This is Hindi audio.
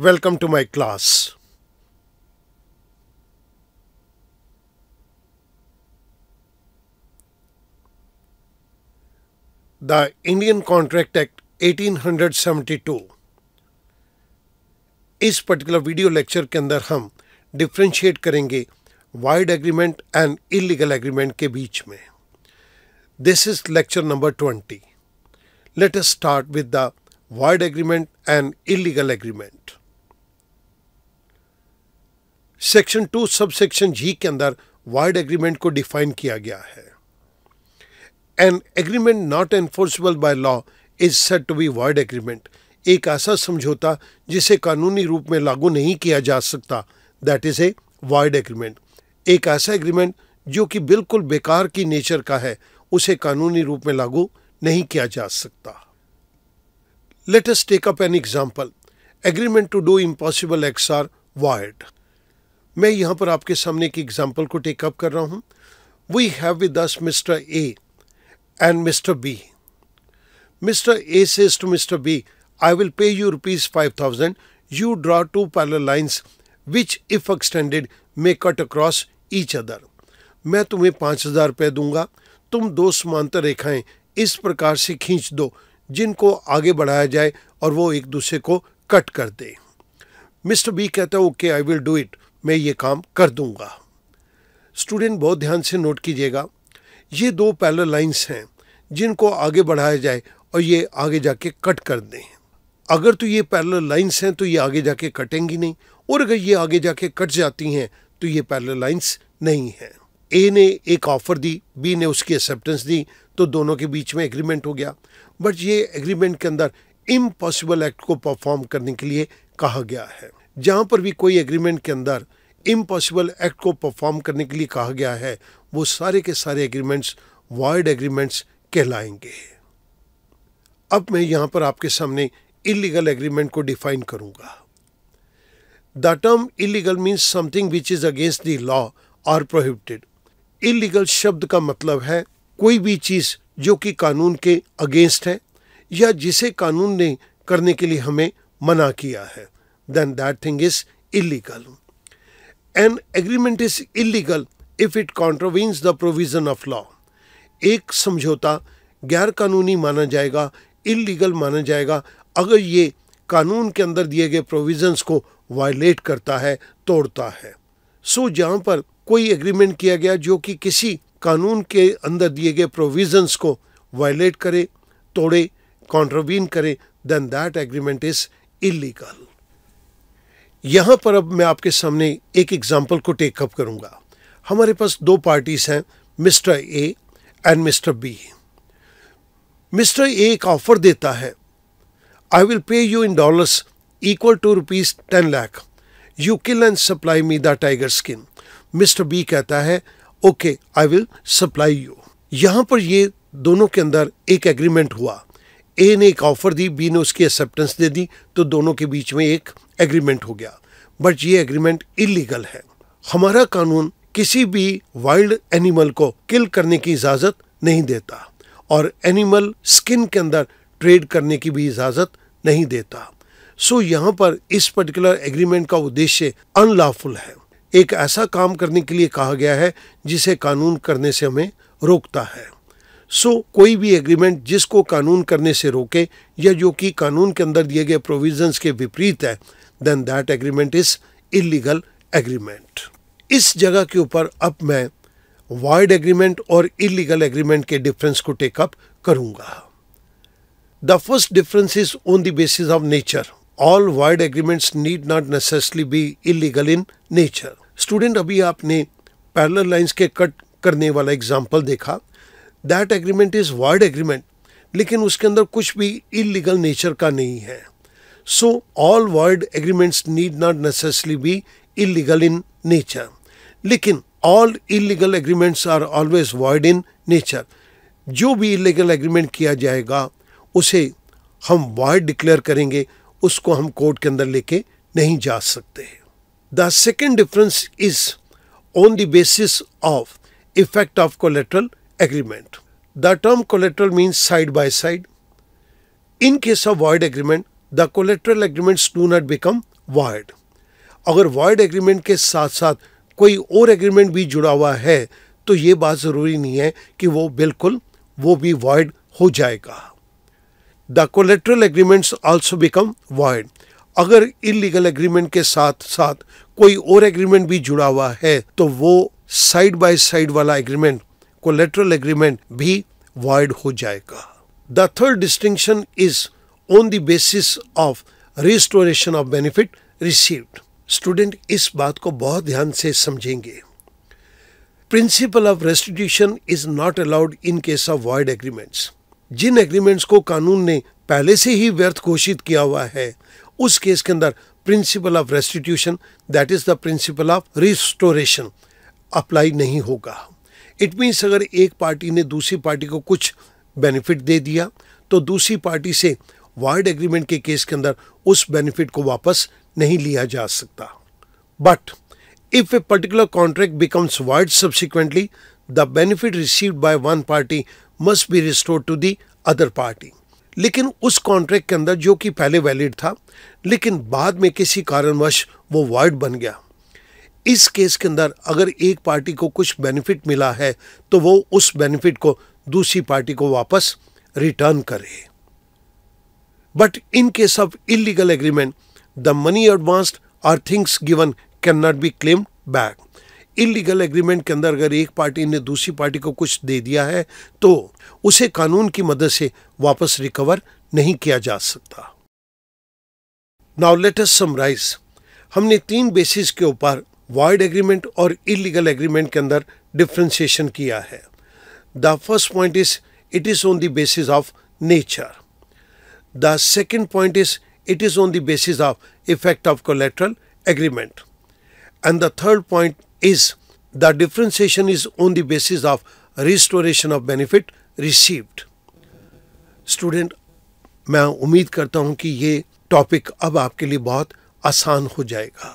Welcome to my class the Indian contract act eighteen hundred seventy two इस पर्टिकुलर वीडियो लेक्चर के अंदर हम डिफ्रेंशिएट करेंगे void agreement and illegal agreement के बीच में this is lecture number twenty let's start with the void agreement and illegal agreement section two sub section G के अंदर वार्ड एग्रीमेंट को डिफाइन किया गया है an agreement not enforceable by law is said to be void agreement एक ऐसा समझौता जिसे कानूनी रूप में लागू नहीं किया जा सकता that is a void agreement एक ऐसा एग्रीमेंट जो कि बिल्कुल बेकार की नेचर का है उसे कानूनी रूप में लागू नहीं किया जा सकता let us take up an example agreement to do impossible acts are void मैं यहाँ पर आपके सामने एक एग्जाम्पल को टेकअप कर रहा हूँ we have with this mister A and mister B mister A says to mister B I will pay you rupees five thousand you draw two parallel lines which if extended may cut across each other मैं तुम्हें पाँच हजार रुपये दूंगा तुम दो समांतर रेखाएं इस प्रकार से खींच दो जिनको आगे बढ़ाया जाए और वो एक दूसरे को कट कर दे मिस्टर बी कहता है okay I will do it मैं ये काम कर दूंगा स्टूडेंट बहुत ध्यान से नोट कीजिएगा ये दो पैरल लाइंस हैं जिनको आगे बढ़ाया जाए और ये आगे जाके कट कर दें अगर तो ये पैरल लाइंस हैं तो ये आगे जाके कटेंगी नहीं और अगर ये आगे जाके कट जाती हैं तो ये पैरल लाइंस नहीं हैं ए ने एक ऑफ़र दी बी ने उसकी एक्सेप्टेंस दी तो दोनों के बीच में एग्रीमेंट हो गया बट ये एग्रीमेंट के अंदर इम्पॉसिबल एक्ट को परफॉर्म करने के लिए कहा गया है जहाँ पर भी कोई एग्रीमेंट के अंदर इम्पॉसिबल एक्ट को परफॉर्म करने के लिए कहा गया है वो सारे के सारे एग्रीमेंट्स वॉइड एग्रीमेंट्स कहलाएंगे अब मैं यहां पर आपके सामने इलीगल एग्रीमेंट को डिफाइन करूंगा the term illegal means something which is against the law और प्रोहिबिटेड इलीगल शब्द का मतलब है कोई भी चीज़ जो कि कानून के अगेंस्ट है या जिसे कानून ने करने के लिए हमें मना किया है then that thing is illegal an agreement is illegal if it contravenes the provision of law एक समझौता गैर कानूनी माना जाएगा इलीगल माना जाएगा अगर ये कानून के अंदर दिए गए प्रोविजंस को वायलेट करता है तोड़ता है सो so, जहाँ पर कोई एग्रीमेंट किया गया जो कि किसी कानून के अंदर दिए गए प्रोविजंस को वायलेट करे तोड़े कॉन्ट्रोवीन करे then that agreement is illegal यहाँ पर अब मैं आपके सामने एक एग्जाम्पल को टेकअप करूँगा हमारे पास दो पार्टीज़ हैं mister A and mister B mister A एक ऑफर देता है I will pay you in dollars equal to rupees ten lakh you kill and supply me the tiger skin mister B कहता है okay I will supply you यहाँ पर ये दोनों के अंदर एक एग्रीमेंट हुआ ए ने एक ऑफ़र दी बी ने उसकी एक्सेप्टेंस दे दी तो दोनों के बीच में एक एग्रीमेंट हो गया बट ये एग्रीमेंट इलीगल है हमारा कानून किसी भी वाइल्ड एनिमल को किल करने की इजाज़त नहीं देता और एनिमल स्किन के अंदर ट्रेड करने की भी इजाज़त नहीं देता सो so, यहाँ पर इस पर्टिकुलर एग्रीमेंट का उद्देश्य अनलॉफुल है एक ऐसा काम करने के लिए कहा गया है जिसे कानून करने से हमें रोकता है सो कोई भी एग्रीमेंट जिसको कानून करने से रोके या जो कि कानून के अंदर दिए गए प्रोविजंस के विपरीत है then that agreement is illegal agreement इस जगह के ऊपर अब मैं वाइड एग्रीमेंट और इलीगल एग्रीमेंट के डिफरेंस को टेकअप करूंगा the first difference is on the basis of nature all void agreements need not necessarily be illegal in nature student अभी आपने पैरल लाइन्स के कट करने वाला एग्जाम्पल देखा that agreement is void agreement लेकिन उसके अंदर कुछ भी इलीगल नेचर का नहीं है so all void agreements need not necessarily be illegal in nature लेकिन all illegal agreements are always void in nature जो भी इलीगल एग्रीमेंट किया जाएगा उसे हम वर्ड डिक्लेयर करेंगे उसको हम कोर्ट के अंदर लेके नहीं जा सकते the second difference is on the basis of effect of collateral agreement. The term collateral means side by side. In case of void agreement, the collateral agreements do not become void. अगर void agreement के साथ साथ कोई और agreement भी जुड़ा हुआ है तो ये बात ज़रूरी नहीं है कि वो बिल्कुल वो भी void हो जाएगा The collateral agreements also become void. अगर illegal agreement के साथ साथ कोई और agreement भी जुड़ा हुआ है तो वो side by side वाला agreement कोलेट्रल एग्रीमेंट भी वॉइड हो जाएगा the third distinction is on the basis of restoration of benefit received student इस बात को बहुत ध्यान से समझेंगे principle of restitution is not allowed in case of void agreements जिन एग्रीमेंट्स को कानून ने पहले से ही व्यर्थ घोषित किया हुआ है उस केस के अंदर principle of restitution that is the principle of restoration apply नहीं होगा इट मीन्स अगर एक पार्टी ने दूसरी पार्टी को कुछ बेनिफिट दे दिया तो दूसरी पार्टी से वार्ड एग्रीमेंट के केस के अंदर उस बेनिफिट को वापस नहीं लिया जा सकता but if a particular contract becomes void subsequently the benefit receive by one party must be restore to the other party लेकिन उस कॉन्ट्रैक्ट के अंदर जो कि पहले वैलिड था लेकिन बाद में किसी कारणवश वो वार्ड बन गया इस केस के अंदर अगर एक पार्टी को कुछ बेनिफिट मिला है तो वो उस बेनिफिट को दूसरी पार्टी को वापस रिटर्न करे but in case of illegal agreement the money advanced or things given can not be claim back illegal agreement के अंदर अगर एक पार्टी ने दूसरी पार्टी को कुछ दे दिया है तो उसे कानून की मदद से वापस रिकवर नहीं किया जा सकता नाउ लेट समराइज हमने तीन बेसिस के ऊपर वाइड एग्रीमेंट और इलीगल एग्रीमेंट के अंदर डिफ्रेंशिएशन किया है the first point is it is on the basis of nature the second point is it is on the basis of effect of collateral agreement and the third point is the differentiation is on the basis of restoration of benefit received student मैं उम्मीद करता हूँ कि ये टॉपिक अब आपके लिए बहुत आसान हो जाएगा